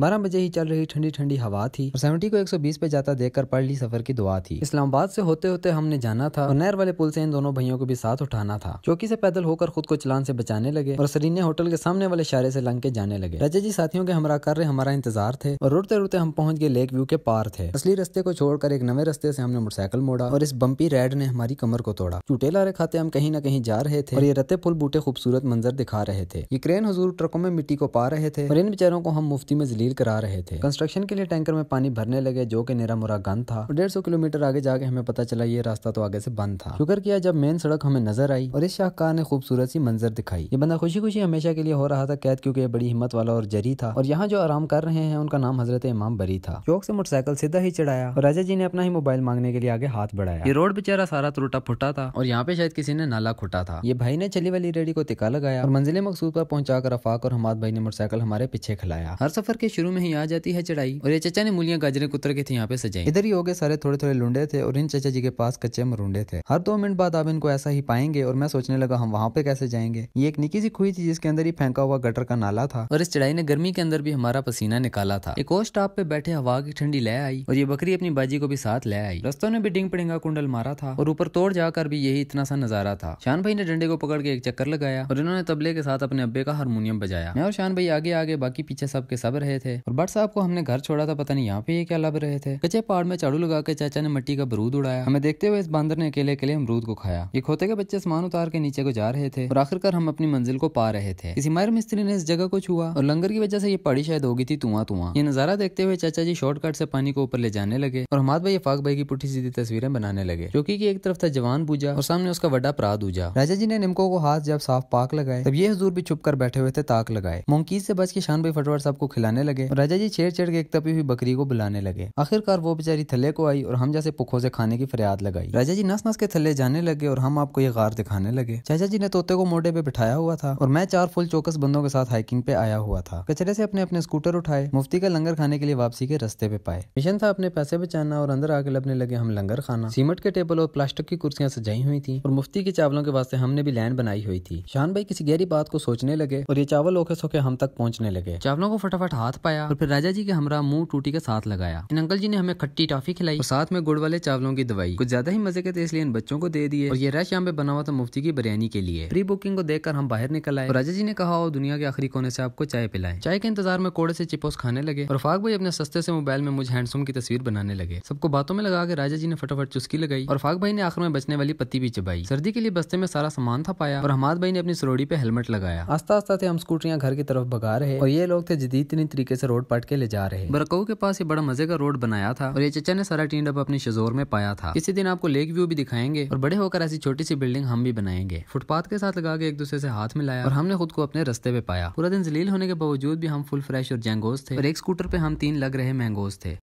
बारह बजे ही चल रही ठंडी ठंडी हवा थी और सेवेंटी को 120 पे जाता देखकर पढ़ ली सफर की दुआ थी इस्लामाबाद से होते होते हमने जाना था और नहर वाले पुल से इन दोनों भाइयों को भी साथ उठाना था चौकी से पैदल होकर खुद को चलान से बचाने लगे और सरीने होटल के सामने वाले शारे से लंग के जाने लगे राजा जी साथियों के हमारा कर रहे हमारा इंतजार थे और रुड़ते रुड़ते हम पहुंच गए लेक व्यू के पार थे असली रस्ते को छोड़कर एक नवे रस्ते से हमने मोटरसाइकिल मोड़ा और इस बम्पी रेड ने हमारी कमर को तोड़ा चूटे लारे खाते हम कहीं न कहीं जा रहे थे और ये रते पुल बूटे खूबसूरत मंजर दिखा रहे थे ये क्रेन हजूर ट्रकों में मिट्टी को पा रहे थे और इन बेचारों को हम मुफ्ती में तब्दील करा रहे थे कंस्ट्रक्शन के लिए टैंकर में पानी भरने लगे जो की निरा मुरा गंद था डेढ़ सौ किलोमीटर आगे जाके हमें पता चला ये रास्ता तो आगे से बंद था शुक्र किया जब मेन सड़क हमें नजर आई और इस शाहकार ने खूबसूरत सी मंजर दिखाई ये बंदा खुशी खुशी हमेशा के लिए हो रहा था कैद क्योंकि ये बड़ी हिम्मत वाला और जरी था और यहाँ जो आराम कर रहे हैं उनका नाम हजरत इमाम बरी था चौक से मोटरसाइकिल सीधा ही चढ़ाया और राजा जी ने अपना ही मोबाइल मांगने के लिए आगे हाथ बढ़ाया ये रोड बेचारा सारा त्रुटा फुटा था और यहाँ पे शायद किसी ने नाला खुटा था ये भाई ने चली वाली रेडी को तिका लगाया और मंजिल मकसूद पर पहुंचा कर अफाक और हमाद भाई ने मोटरसाइकिल हमारे पीछे खिलाया हर सफर के शुरू में ही आ जाती है चढ़ाई और ये चाचा ने मूलियां गाजरें कुतर के थे यहाँ पे सजाई इधर ही हो गए सारे थोड़े थोड़े लुंडे थे और इन चाचा जी के पास कच्चे मरुंडे थे हर दो मिनट बाद आप इनको ऐसा ही पाएंगे और मैं सोचने लगा हम वहाँ पे कैसे जाएंगे ये एक निकी सी खुई थी जिसके अंदर ही फेंका हुआ गटर का नाला था और इस चढ़ाई ने गर्मी के अंदर भी हमारा पसीना निकाला था एक और स्टॉप पे बैठे हवा की ठंडी ले आई और ये बकरी अपनी बाजी को भी साथ ले आई रस्तों ने भी डिंग पिंगा कुंडल मारा था और ऊपर तोड़ जाकर भी यही इतना सा नजारा था शान भाई ने डंडे को पकड़ के एक चक्कर लगाया और इन्होंने तबले के साथ अपने अब्बे का हारमोनियम बजाया मैं और शान भाई आगे आगे बाकी पीछे सबके सब रहे थे और बट साहब को हमने घर छोड़ा था पता नहीं यहाँ पे ये क्या लब रहे थे कच्चे पहाड़ में चाड़ू लगा के चाचा ने मट्टी का बरूद उड़ाया हमें देखते हुए इस बांदर ने अकेले अकेले अमरूद को खाया ये खोते के बच्चे सामान उतार के नीचे को जा रहे थे और आखिरकार हम अपनी मंजिल को पा रहे थे किसी मायर मिस्त्री ने इस जगह को छुआ और लंगर की वजह से ये पड़ी शायद होगी थी तुआ तुआ ये नजारा देखते हुए चाचा जी शॉर्टकट से पानी को ऊपर ले जाने लगे और हमाद भाई फाक भाई की पुठी सीधी तस्वीरें बनाने लगे चौकी की एक तरफ था जवान पूजा और सामने उसका बड़ा अपराध दूजा राजा जी ने निमको को हाथ जब साफ पाक लगाए तब ये हजूर भी छुप कर बैठे हुए थे ताक लगाए मोंकीज से बच के शान भाई फटवार साहब को खिलाने लगे लगे राजा जी छेड़ छेड़ के एक तपी हुई बकरी को बुलाने लगे आखिरकार वो बेचारी थले को आई और हम जैसे पुखों से खाने की फरियाद लगाई राजा जी नस नस के थले जाने लगे और हम आपको ये गार दिखाने लगे चाचा जी ने तोते को मोटे पे बिठाया हुआ था और मैं चार फुल चौकस बंदों के साथ हाइकिंग पे आया हुआ था कचरे से अपने अपने स्कूटर उठाए मुफ्ती का लंगर खाने के लिए वापसी के रस्ते पे पाए मिशन था अपने पैसे बचाना और अंदर आके लगने लगे हम लंगर खाना सीमेंट के टेबल और प्लास्टिक की कुर्सियां सजाई हुई थी और मुफ्ती के चावलों के वास्ते हमने भी लैंड बनाई हुई थी शान भाई किसी गहरी बात को सोचने लगे और ये चावल ओखे सोखे हम तक पहुंचने लगे चावलों को फटाफट हाथ पाया और फिर राजा जी के हमारा मुंह टूटी का साथ लगाया इन अंकल जी ने हमें खट्टी टॉफी खिलाई और साथ में गुड़ वाले चावलों की दवाई कुछ ज्यादा ही मजे के थे इसलिए इन बच्चों को दे दिए और ये रश यहाँ पे बना हुआ था मुफ्ती की बिरयानी के लिए प्री बुकिंग को देखकर हम बाहर निकल आए राजा जी ने कहा और दुनिया के आखिरी कोने से आपको चाय पिलाए चाय के इंतजार में कोड़े से चिपोस खाने लगे और फाक भाई अपने सस्ते से मोबाइल में मुझे हैंडसम की तस्वीर बनाने लगे सबको बातों में लगा के राजा जी ने फटोफट चुस्की लगाई और फाक भाई ने आखिर में बचने वाली पत्ती भी चबाई सर्दी के लिए बस्ते में सारा सामान था पाया और हमाद भाई ने अपनी सरोड़ी पे हेलमेट लगाया आस्ता आस्ता थे हम स्कूटरियां घर की तरफ भगा रहे और ये लोग थे जदीद तरीके तरीके से रोड पट के ले जा रहे बरकऊ के पास ये बड़ा मजे का रोड बनाया था और ये चचा ने सारा टीन अपने शजोर में पाया था इसी दिन आपको लेक व्यू भी दिखाएंगे और बड़े होकर ऐसी छोटी सी बिल्डिंग हम भी बनाएंगे फुटपाथ के साथ लगा के एक दूसरे से हाथ मिलाया और हमने खुद को अपने रस्ते पे पाया पूरा दिन जलील होने के बावजूद भी हम फुल फ्रेश और जेंगोज थे और एक स्कूटर पे हम तीन लग रहे मैंगोज थे